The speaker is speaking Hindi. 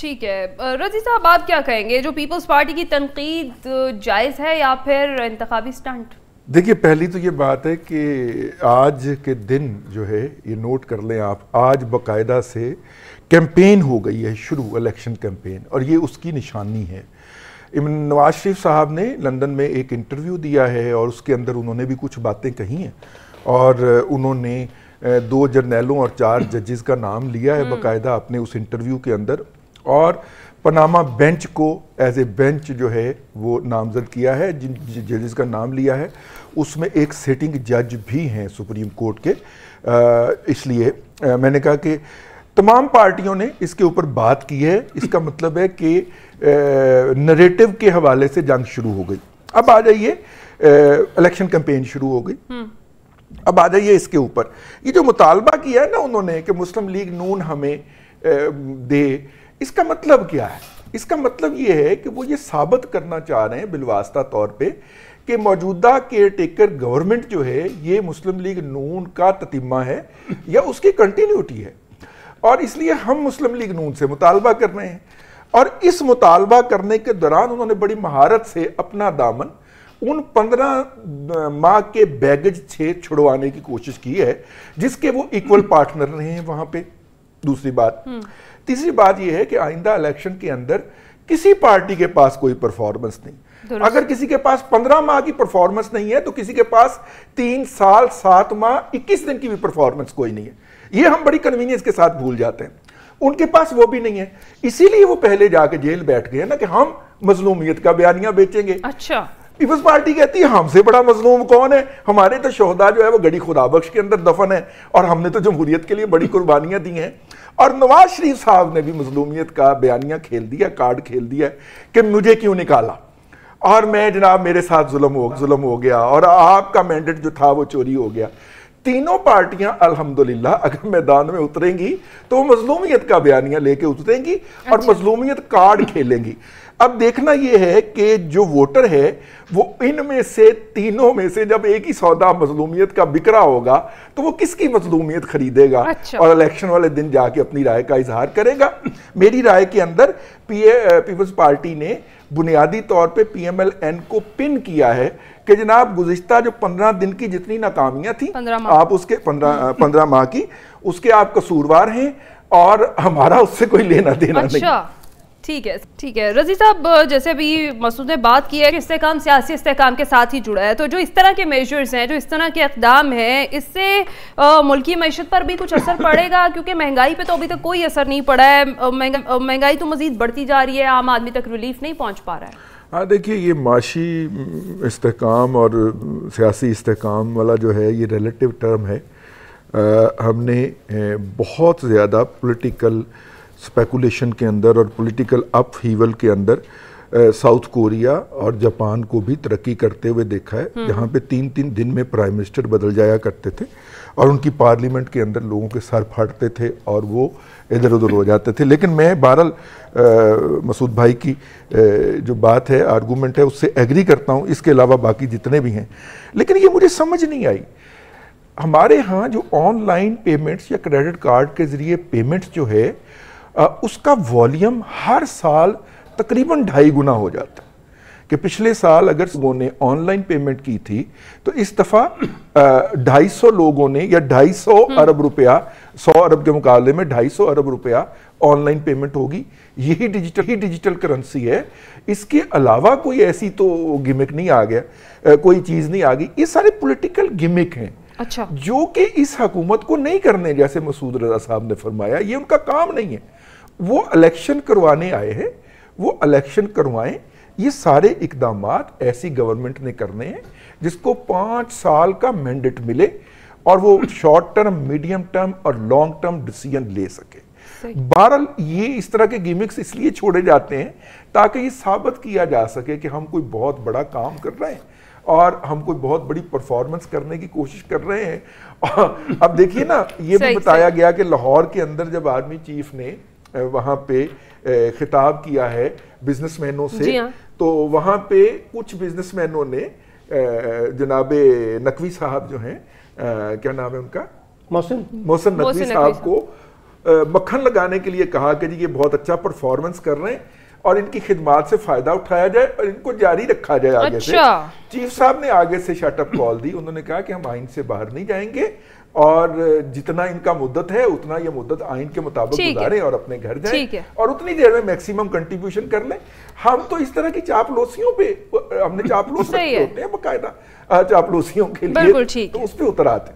ठीक है रजी साहब आप क्या कहेंगे जो पीपल्स पार्टी की तनकीद जायज़ है या फिर इंतबी स्टंट देखिए पहली तो ये बात है कि आज के दिन जो है ये नोट कर लें आप आज बाकायदा से कैंपेन हो गई है शुरू इलेक्शन कैंपेन और ये उसकी निशानी है नवाज शरीफ साहब ने लंदन में एक इंटरव्यू दिया है और उसके अंदर उन्होंने भी कुछ बातें कही हैं और उन्होंने दो जर्नैलों और चार जजेस का नाम लिया है हम्म। बाकायदा अपने उस इंटरव्यू के अंदर और पनामा बेंच को एज ए बेंच जो है वो नामजद किया है जिन जजेस का नाम लिया है उसमें एक सेटिंग जज भी हैं सुप्रीम कोर्ट के इसलिए मैंने कहा कि तमाम पार्टियों ने इसके ऊपर बात की है इसका मतलब है कि नरेटिव के हवाले से जंग शुरू हो गई अब आ जाइए इलेक्शन कैंपेन शुरू हो गई हम्म। अब आ जाइए इसके ऊपर ये जो मुतालबा किया है ना उन्होंने कि मुस्लिम लीग नून हमें ए, दे इसका मतलब क्या है इसका मतलब ये है कि वो ये साबित करना चाह रहे हैं बिलवास्ता तौर पे कि मौजूदा केयर टेकर गवर्नमेंट जो है ये मुस्लिम लीग नून का ततिमा है या उसकी कंटिन्यूटी है और इसलिए हम मुस्लिम लीग नून से मुतालबा कर रहे हैं और इस मुतालबा करने के दौरान उन्होंने बड़ी महारत से अपना दामन उन पंद्रह माह के बैगज छे छुड़वाने की कोशिश की है जिसके वो इक्वल पार्टनर रहे हैं वहाँ पे दूसरी बात तीसरी बात यह है कि आइंदा इलेक्शन के अंदर किसी पार्टी के पास कोई परफॉर्मेंस नहीं अगर किसी के पास पंद्रह माह की परफॉर्मेंस नहीं है तो किसी के पास तीन साल सात माह इक्कीस दिन की भी परफॉर्मेंस कोई नहीं है ये हम बड़ी कन्वीनियंस के साथ भूल जाते हैं उनके पास वो भी नहीं है इसीलिए वो पहले जाके जेल बैठ गए ना कि हम मजलूमियत का बयानिया बेचेंगे अच्छा पीपल्स पार्टी कहती है हमसे बड़ा मजलूम कौन है हमारे तो शहदा जो है वो गड़ी खुदा बख्श के अंदर दफन है और हमने तो जमहूरियत के लिए बड़ी कुर्बानियां दी हैं और नवाज शरीफ साहब ने भी मजलूमियत का बयानिया खेल दिया कार्ड खेल दिया कि मुझे क्यों निकाला और मैं जनाब मेरे साथ जुलम हो जुलम हो गया और आपका मैंडेट जो था वो चोरी हो गया तीनों पार्टियां अल्हम्दुलिल्लाह अगर मैदान में उतरेंगी तो मजलूमियत का बयानिया लेके उतरेंगी अच्छा। और मजलूमियत कार्ड खेलेंगी अब देखना यह है कि जो वोटर है वो इनमें से तीनों में से जब एक ही सौदा मजलूमियत का बिकरा होगा तो वो किसकी मजलूमियत खरीदेगा अच्छा। और इलेक्शन वाले दिन जाके अपनी राय का इजहार करेगा मेरी राय के अंदर पीपल्स पार्टी ने बुनियादी तौर पे पीएमएलएन को पिन किया है कि जनाब गुजश्ता जो पंद्रह दिन की जितनी नाकामियां थी आप उसके पंद्रह पंद्रह माह की उसके आप कसूरवार हैं और हमारा उससे कोई लेना देना अच्छा। नहीं ठीक है ठीक है रजी साहब जैसे अभी मसूद ने बात की है कि इस्तेकाम सियासी इस्तेकाम के साथ ही जुड़ा है तो जो इस तरह के मेजर्स हैं जो इस तरह के इकदाम हैं इससे मुल्की मीशत पर भी कुछ असर पड़ेगा क्योंकि महंगाई पे तो अभी तक कोई असर नहीं पड़ा है महंगाई तो मजीद बढ़ती जा रही है आम आदमी तक रिलीफ नहीं पहुँच पा रहा है हाँ देखिए ये माशी इस्तेकाम और सियासी इस्तेकाम वाला जो है ये रिलेटिव टर्म है आ, हमने बहुत ज़्यादा पोलिटिकल स्पेकुलेशन के अंदर और पॉलिटिकल अप हीवल के अंदर साउथ कोरिया और जापान को भी तरक्की करते हुए देखा है हम्म। जहाँ पे तीन तीन दिन में प्राइम मिनिस्टर बदल जाया करते थे और उनकी पार्लियामेंट के अंदर लोगों के सर फाटते थे और वो इधर उधर हो जाते थे लेकिन मैं बहरल मसूद भाई की आ, जो बात है आर्गूमेंट है उससे एग्री करता हूँ इसके अलावा बाकी जितने भी हैं लेकिन ये मुझे समझ नहीं आई हमारे यहाँ जो ऑनलाइन पेमेंट्स या क्रेडिट कार्ड के ज़रिए पेमेंट्स जो है उसका वॉल्यूम हर साल तकरीबन ढाई गुना हो जाता है कि पिछले साल अगर लोगों ने ऑनलाइन पेमेंट की थी तो इस दफ़ा ढाई सौ लोगों ने या ढाई सौ हम्म। अरब रुपया सौ अरब के मुकाबले में ढाई सौ अरब रुपया ऑनलाइन पेमेंट होगी यही डिजिटल ही डिजिटल करेंसी है इसके अलावा कोई ऐसी तो गिमिक नहीं आ गया कोई चीज़ नहीं आ गई ये सारे पॉलिटिकल गिमिक हैं अच्छा जो कि इस हकूमत को नहीं करने जैसे मसूद रजा साहब ने फरमाया ये उनका काम नहीं है वो इलेक्शन करवाने आए हैं वो इलेक्शन करवाएं ये सारे इकदाम ऐसी गवर्नमेंट ने करने हैं जिसको पाँच साल का मैंडेट मिले और वो शॉर्ट टर्म मीडियम टर्म और लॉन्ग टर्म डिसीजन ले सके बहरल ये इस तरह के गिमिक्स इसलिए छोड़े जाते हैं ताकि ये साबित किया जा सके कि हम कोई बहुत बड़ा काम कर रहे हैं और हम कोई बहुत बड़ी परफॉर्मेंस करने की कोशिश कर रहे हैं अब देखिए ना ये भी बताया गया कि लाहौर के अंदर जब आर्मी चीफ ने वहाँ पे खिताब किया है बिजनेसमैनों से हाँ। तो वहाँ पे कुछ बिजनेसमैनों ने जनाब नकवी साहब जो हैं क्या नाम है उनका मोहसिन मोहसिन नकवी साहब को मक्खन लगाने के लिए कहा कि जी ये बहुत अच्छा परफॉर्मेंस कर रहे हैं और इनकी खिदमात से फायदा उठाया जाए और इनको जारी रखा जाए आगे अच्छा। से चीफ साहब ने आगे से शटअप कॉल दी उन्होंने कहा कि हम आइन से बाहर नहीं जाएंगे और जितना इनका मुद्दत है उतना ये मुद्दत आइन के मुताबिक गुजारे और अपने घर जाए और उतनी देर में मैक्सिमम कंट्रीब्यूशन कर ले हम तो इस तरह की चापलोसियों पे हमने चापलूस होते हैं बकायदा चापलोसियों के लिए तो उस पर उतर आते